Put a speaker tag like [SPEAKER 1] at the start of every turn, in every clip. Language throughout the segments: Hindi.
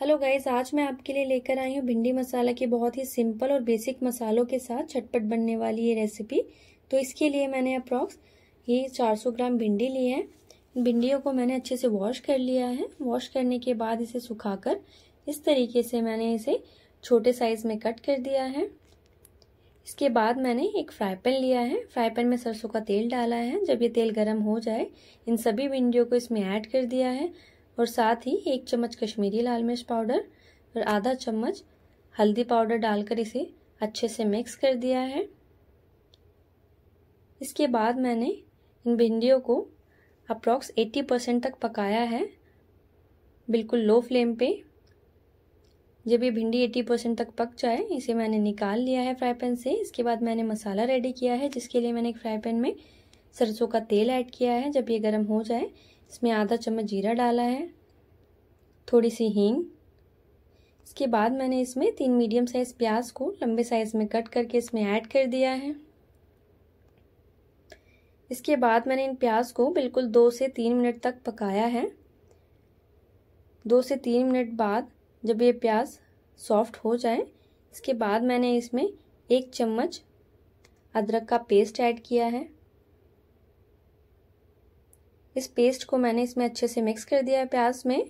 [SPEAKER 1] हेलो गाइज आज मैं आपके लिए लेकर आई हूँ भिंडी मसाला के बहुत ही सिंपल और बेसिक मसालों के साथ छटपट बनने वाली ये रेसिपी तो इसके लिए मैंने अप्रॉक्स ये 400 ग्राम भिंडी ली है भिंडियों को मैंने अच्छे से वॉश कर लिया है वॉश करने के बाद इसे सुखाकर इस तरीके से मैंने इसे छोटे साइज़ में कट कर दिया है इसके बाद मैंने एक फ्राई पैन लिया है फ्राई पैन में सरसों का तेल डाला है जब ये तेल गर्म हो जाए इन सभी भिंडियों को इसमें ऐड कर दिया है और साथ ही एक चम्मच कश्मीरी लाल मिर्च पाउडर और आधा चम्मच हल्दी पाउडर डालकर इसे अच्छे से मिक्स कर दिया है इसके बाद मैंने इन भिंडियों को अप्रॉक्स 80 परसेंट तक पकाया है बिल्कुल लो फ्लेम पे जब ये भिंडी 80 परसेंट तक पक जाए इसे मैंने निकाल लिया है फ्राई पैन से इसके बाद मैंने मसाला रेडी किया है जिसके लिए मैंने एक फ्राई पैन में सरसों का तेल ऐड किया है जब ये गर्म हो जाए इसमें आधा चम्मच जीरा डाला है थोड़ी सी हींग इसके बाद मैंने इसमें तीन मीडियम साइज़ प्याज को लंबे साइज़ में कट करके इसमें ऐड कर दिया है इसके बाद मैंने इन प्याज को बिल्कुल दो से तीन मिनट तक पकाया है दो से तीन मिनट बाद जब ये प्याज सॉफ्ट हो जाए इसके बाद मैंने इसमें एक चम्मच अदरक का पेस्ट ऐड किया है इस पेस्ट को मैंने इसमें अच्छे से मिक्स कर दिया है प्याज में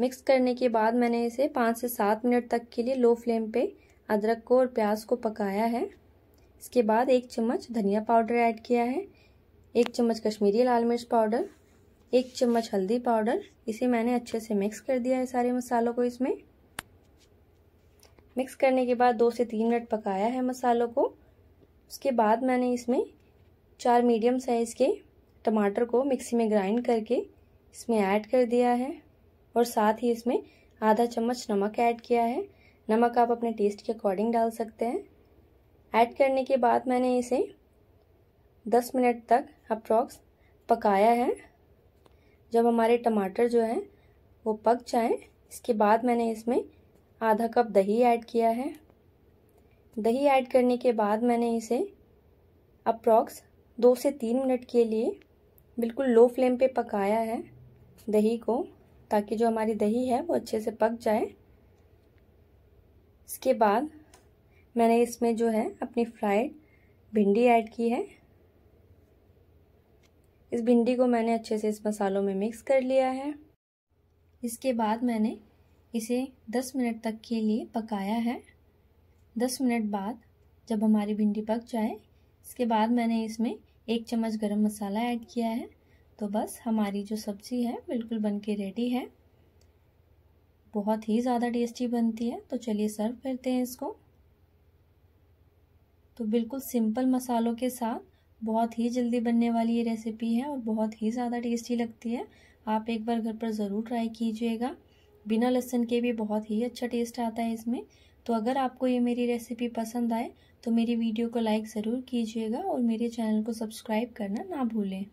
[SPEAKER 1] मिक्स करने के बाद मैंने इसे पाँच से सात मिनट तक के लिए लो फ्लेम पे अदरक को और प्याज को पकाया है इसके बाद एक चम्मच धनिया पाउडर ऐड किया है एक चम्मच कश्मीरी लाल मिर्च पाउडर एक चम्मच हल्दी पाउडर इसे मैंने अच्छे से मिक्स कर दिया है सारे मसालों को इसमें मिक्स करने के बाद दो से तीन मिनट पकाया है मसालों को उसके बाद मैंने इसमें चार मीडियम साइज़ के टमाटर को मिक्सी में ग्राइंड करके इसमें ऐड कर दिया है और साथ ही इसमें आधा चम्मच नमक ऐड किया है नमक आप अपने टेस्ट के अकॉर्डिंग डाल सकते हैं ऐड करने के बाद मैंने इसे 10 मिनट तक अप्रॉक्स पकाया है जब हमारे टमाटर जो हैं वो पक जाएं इसके बाद मैंने इसमें आधा कप दही ऐड किया है दही ऐड करने के बाद मैंने इसे अप्रॉक्स दो से तीन मिनट के लिए बिल्कुल लो फ्लेम पे पकाया है दही को ताकि जो हमारी दही है वो अच्छे से पक जाए इसके बाद मैंने इसमें जो है अपनी फ्राइड भिंडी ऐड की है इस भिंडी को मैंने अच्छे से इस मसालों में मिक्स कर लिया है इसके बाद मैंने इसे 10 मिनट तक के लिए पकाया है 10 मिनट बाद जब हमारी भिंडी पक जाए इसके बाद मैंने इसमें एक चम्मच गरम मसाला ऐड किया है तो बस हमारी जो सब्ज़ी है बिल्कुल बन के रेडी है बहुत ही ज़्यादा टेस्टी बनती है तो चलिए सर्व करते हैं इसको तो बिल्कुल सिंपल मसालों के साथ बहुत ही जल्दी बनने वाली ये रेसिपी है और बहुत ही ज़्यादा टेस्टी लगती है आप एक बार घर पर ज़रूर ट्राई कीजिएगा बिना लहसुन के भी बहुत ही अच्छा टेस्ट आता है इसमें तो अगर आपको ये मेरी रेसिपी पसंद आए तो मेरी वीडियो को लाइक ज़रूर कीजिएगा और मेरे चैनल को सब्सक्राइब करना ना भूलें